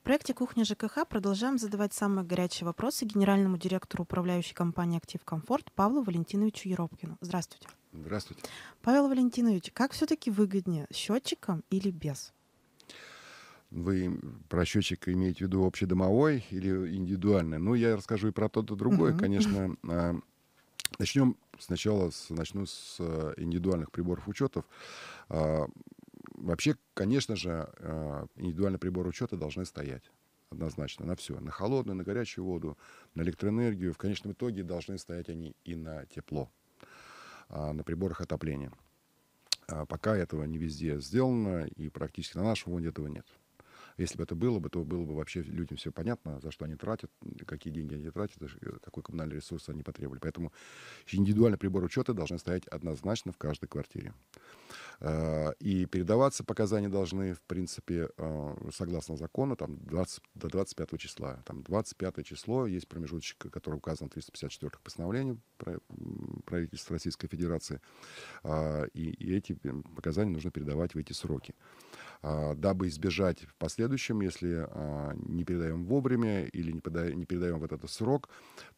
В проекте «Кухня ЖКХ» продолжаем задавать самые горячие вопросы генеральному директору управляющей компании «Актив Комфорт» Павлу Валентиновичу Еропкину. Здравствуйте. Здравствуйте. Павел Валентинович, как все-таки выгоднее, счетчиком или без? Вы про счетчик имеете в виду общедомовой или индивидуальный? Ну, я расскажу и про то-то другое. Mm-hmm. Конечно, а, начнем сначала с, начну с а, индивидуальных приборов учетов. А, вообще, конечно же, э, а, индивидуальные приборы учета должны стоять однозначно на все, на холодную, на горячую воду, на электроэнергию. В конечном итоге должны стоять они и на тепло, а, на приборах отопления. А, пока этого не везде сделано, и практически на нашем фонде этого нет. Если бы это было бы, то было бы вообще людям все понятно, за что они тратят, какие деньги они тратят, какой коммунальный ресурс они потребовали. Поэтому индивидуальные приборы учета должны стоять однозначно в каждой квартире. Э, и передаваться показания должны, в принципе, э, согласно закону, там 20, до 25 числа. Там 25 число, есть промежуточек, который указан в 354 постановлении правительства Российской Федерации. А, и эти показания нужно передавать в эти сроки. А, дабы избежать в последующем, если а, не передаем вовремя или не передаем в этот срок,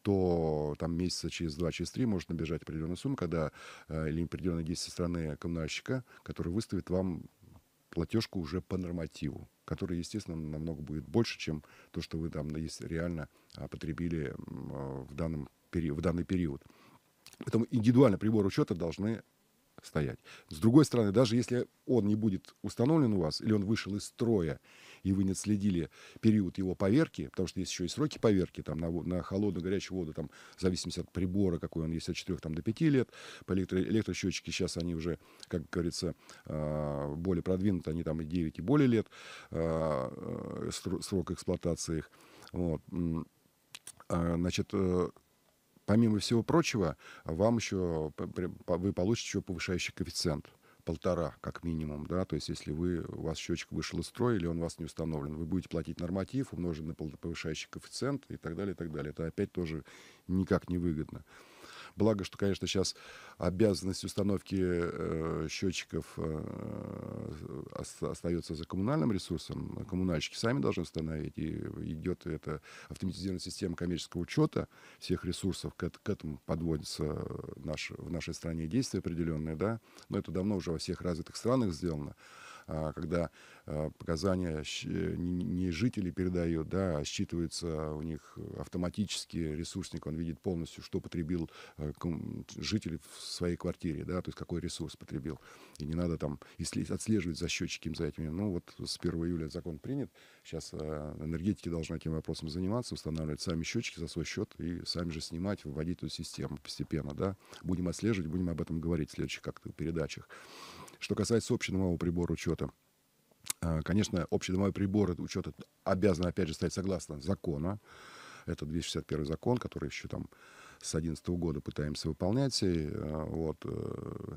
то там месяца через два, через три может набежать определенная сумма, когда э, или определенные действие со стороны коммунальщика, который выставит вам платежку уже по нормативу, который, естественно, намного будет больше, чем то, что вы там ну, есть, реально а, потребили а, в, данном, в данный период. Поэтому индивидуально прибор учета должны стоять. С другой стороны, даже если он не будет установлен у вас, или он вышел из строя, и вы не следили период его поверки, потому что есть еще и сроки поверки, там, на, на холодную, горячую воду, там, в зависимости от прибора, какой он есть, от 4 там, до 5 лет, по электро, электросчетчики сейчас они уже, как говорится, а, более продвинуты, они там и 9 и более лет, а, э, срок эксплуатации их. Вот. А, значит, э, помимо всего прочего, вам еще, вы получите еще повышающий коэффициент полтора, как минимум, да, то есть если вы, у вас счетчик вышел из строя или он у вас не установлен, вы будете платить норматив, умноженный на повышающий коэффициент и так далее, и так далее. Это опять тоже никак не выгодно. Благо, что, конечно, сейчас обязанность установки э, счетчиков э, остается за коммунальным ресурсом. Коммунальщики сами должны установить. И идет эта автоматизированная система коммерческого учета всех ресурсов. К, к этому подводится наш, в нашей стране действия определенные. Да? Но это давно уже во всех развитых странах сделано. А, когда а, показания э, не жители передают, да, а считывается у них автоматически ресурсник, он видит полностью, что потребил э, житель в своей квартире, да, то есть какой ресурс потребил. И не надо там отслеживать за счетчики за этими. Ну вот с 1 июля закон принят, сейчас а, энергетики должны этим вопросом заниматься, устанавливать сами счетчики за свой счет и сами же снимать, вводить эту систему постепенно, да. Будем отслеживать, будем об этом говорить в следующих как-то передачах. Что касается общедомового прибора учета, а, конечно, общедомовой прибор учета обязан, опять же, стать согласно закона. Это 261 закон, который еще там с 2011 года пытаемся выполнять. И, а, вот, э,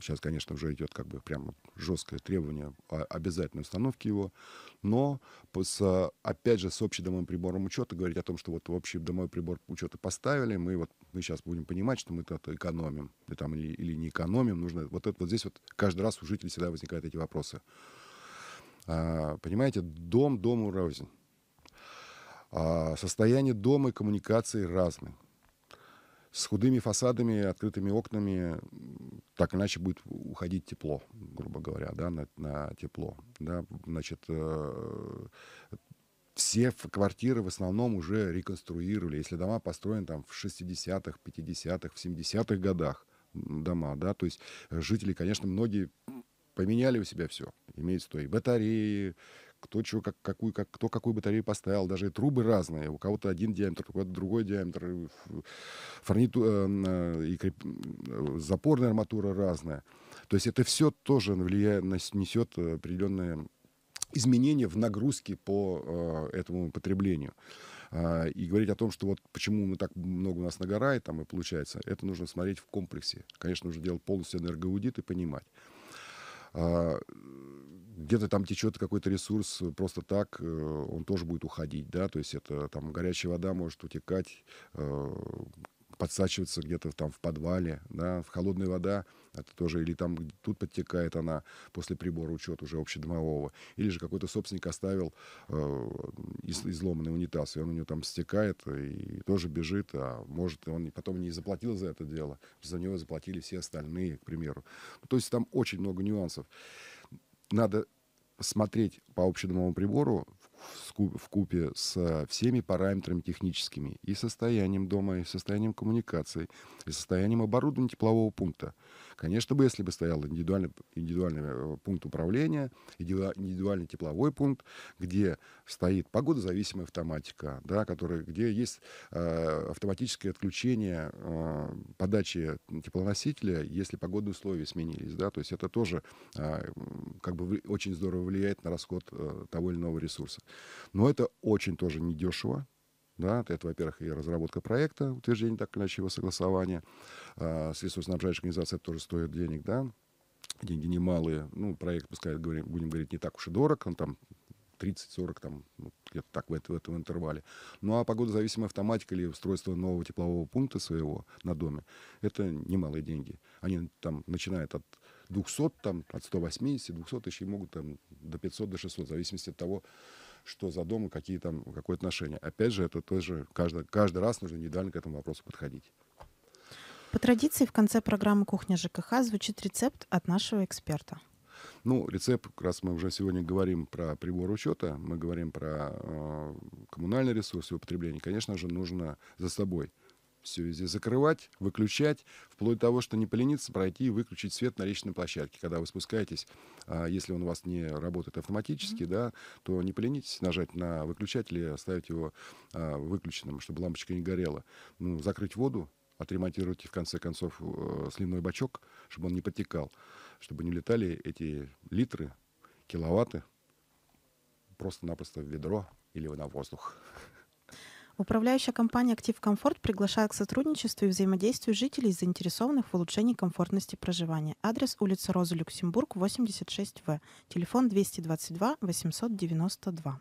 Сейчас, конечно, уже идет как бы прямо жесткое требование обязательной установки его. Но с, опять же с общедомовым прибором учета говорить о том, что вот общий домовой прибор учета поставили, мы вот мы сейчас будем понимать, что мы это экономим или, там, или, или не экономим. Нужно вот это вот здесь вот каждый раз у жителей всегда возникают эти вопросы. А, понимаете, дом дому рознь. А, состояние дома и коммуникации разные с худыми фасадами, открытыми окнами так иначе будет уходить тепло, грубо говоря, да, на, на тепло. Да. Значит, э, все квартиры в основном уже реконструировали. Если дома построены там в 60-х, 50-х, в 70-х годах дома, да, то есть э, жители, конечно, многие поменяли у себя все. Имеется в виду и батареи, кто чего, как, какую, как, кто какую батарею поставил, даже и трубы разные, у кого-то один диаметр, у кого-то другой диаметр, форниту, э, э, и креп... Э, запорная арматура разная. То есть это все тоже влияет, несет определенные изменения в нагрузке по э, этому потреблению. Э, и говорить о том, что вот почему мы так много у нас нагорает, там и получается, это нужно смотреть в комплексе. Конечно, нужно делать полностью энергоаудит и понимать. А, где-то там течет какой-то ресурс э, просто так, э, он тоже будет уходить, да, то есть это там горячая вода может утекать, э, подсачиваться где-то там в подвале, да, в холодная вода, это тоже, или там тут подтекает она после прибора учет уже общедомового, или же какой-то собственник оставил э, из, изломанный унитаз, и он у него там стекает и тоже бежит, а может он потом не заплатил за это дело, за него заплатили все остальные, к примеру. То есть там очень много нюансов надо смотреть по общедомовому прибору в купе с э, всеми параметрами техническими и состоянием дома, и состоянием коммуникаций, и состоянием оборудования теплового пункта. Конечно бы, если бы стоял индивидуальный, индивидуальный э, пункт управления, индивидуальный тепловой пункт, где стоит погодозависимая автоматика, да, который, где есть э, автоматическое отключение э, подачи теплоносителя, если погодные условия сменились. Да, то есть это тоже э, как бы очень здорово влияет на расход э, того или иного ресурса. Но это очень тоже недешево, да, это, во-первых, и разработка проекта, утверждение так или иначе его согласования. А, средства снабжающей организации тоже стоят денег, да. Деньги немалые. Ну, проект, пускай, говорим, будем говорить, не так уж и дорог, он там 30-40, там, ну, где-то так в, это, в этом интервале. Ну, а погодозависимая автоматика или устройство нового теплового пункта своего на доме, это немалые деньги. Они там начинают от 200, там, от 180, 200 тысяч и могут там до 500, до 600, в зависимости от того, что за дом и какие там, какое отношение. Опять же, это тоже каждый, каждый раз нужно индивидуально к этому вопросу подходить. По традиции в конце программы «Кухня ЖКХ» звучит рецепт от нашего эксперта. Ну, рецепт, как раз мы уже сегодня говорим про прибор учета, мы говорим про э, коммунальный ресурс и употребление. Конечно же, нужно за собой все везде закрывать, выключать, вплоть до того, что не полениться пройти и выключить свет на личной площадке. Когда вы спускаетесь, а, если он у вас не работает автоматически, mm-hmm. да, то не поленитесь нажать на выключатель и оставить его а, выключенным, чтобы лампочка не горела. Ну, закрыть воду, отремонтировать в конце концов э, сливной бачок, чтобы он не потекал, чтобы не летали эти литры, киловатты просто-напросто в ведро или на воздух. Управляющая компания «Актив Комфорт» приглашает к сотрудничеству и взаимодействию жителей, заинтересованных в улучшении комфортности проживания. Адрес улица Роза Люксембург, 86В, телефон 222 892.